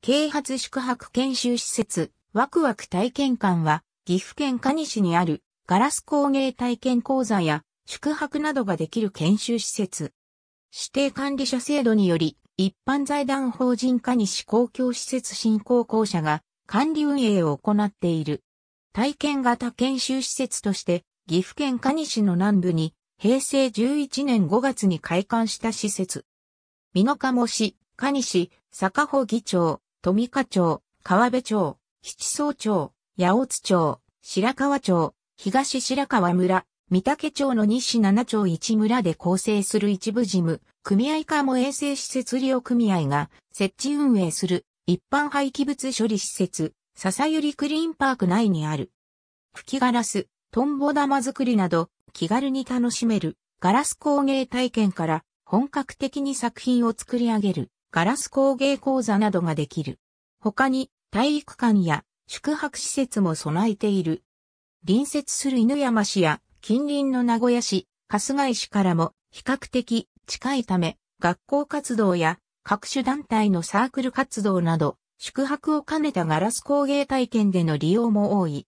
啓発宿泊研修施設、ワクワク体験館は、岐阜県可児市にあるガラス工芸体験講座や宿泊などができる研修施設。指定管理者制度により、一般財団法人可児市公共施設振興公社が管理運営を行っている。体験型研修施設として、岐阜県可児市の南部に平成11年5月に開館した施設。美濃加茂市、可児市、坂穂議長、富加町、川辺町、七草町、八大津町、白川町、東白川村、三竹町の西七町一村で構成する一部事務、組合化も衛生施設利用組合が設置運営する一般廃棄物処理施設、笹ゆりクリーンパーク内にある。茎ガラス、トンボ玉作りなど気軽に楽しめるガラス工芸体験から本格的に作品を作り上げるガラス工芸講座などができる。他に体育館や宿泊施設も備えている。隣接する犬山市や近隣の名古屋市、春日井市からも比較的近いため、学校活動や各種団体のサークル活動など、宿泊を兼ねたガラス工芸体験での利用も多い。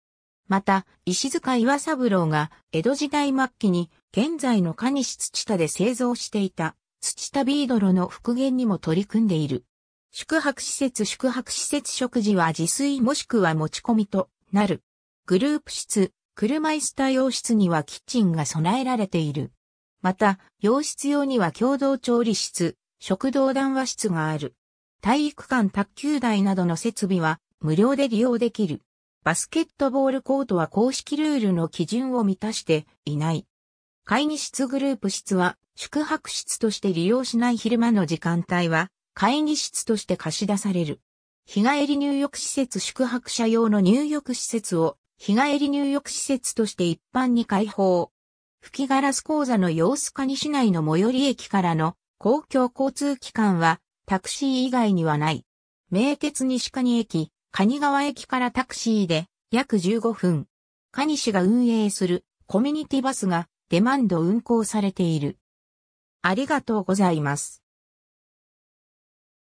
また、石塚岩三郎が江戸時代末期に現在の蟹室地下で製造していた土田ビードロの復元にも取り組んでいる。宿泊施設宿泊施設食事は自炊もしくは持ち込みとなる。グループ室、車椅子対応室にはキッチンが備えられている。また、洋室用には共同調理室、食堂談話室がある。体育館卓球台などの設備は無料で利用できる。バスケットボールコートは公式ルールの基準を満たしていない。会議室グループ室は宿泊室として利用しない昼間の時間帯は、会議室として貸し出される。日帰り入浴施設宿泊者用の入浴施設を日帰り入浴施設として一般に開放。吹きガラス講座の様子カニ市内の最寄り駅からの公共交通機関はタクシー以外にはない。名鉄西蟹駅、蟹川駅からタクシーで約15分。蟹市が運営するコミュニティバスがデマンド運行されている。ありがとうございます。